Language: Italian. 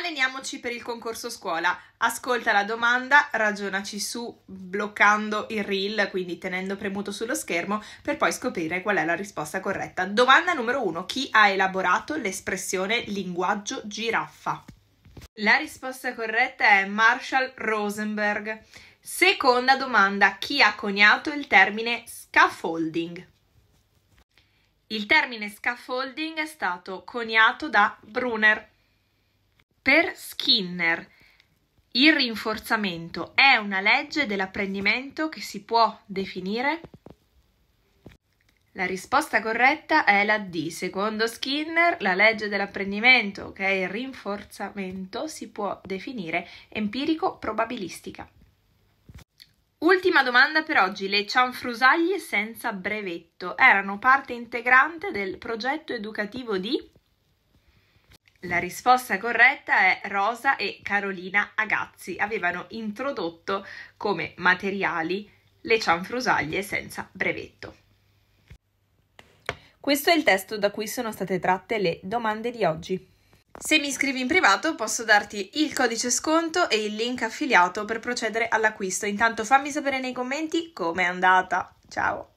Alleniamoci per il concorso scuola. Ascolta la domanda, ragionaci su bloccando il reel, quindi tenendo premuto sullo schermo, per poi scoprire qual è la risposta corretta. Domanda numero 1. Chi ha elaborato l'espressione linguaggio giraffa? La risposta corretta è Marshall Rosenberg. Seconda domanda. Chi ha coniato il termine scaffolding? Il termine scaffolding è stato coniato da Brunner. Per Skinner il rinforzamento è una legge dell'apprendimento che si può definire? La risposta corretta è la D. Secondo Skinner, la legge dell'apprendimento, che è il rinforzamento, si può definire empirico-probabilistica. Ultima domanda per oggi. Le cianfrusaglie senza brevetto erano parte integrante del progetto educativo di la risposta corretta è Rosa e Carolina Agazzi avevano introdotto come materiali le cianfrusaglie senza brevetto. Questo è il testo da cui sono state tratte le domande di oggi. Se mi iscrivi in privato posso darti il codice sconto e il link affiliato per procedere all'acquisto. Intanto fammi sapere nei commenti com'è andata. Ciao!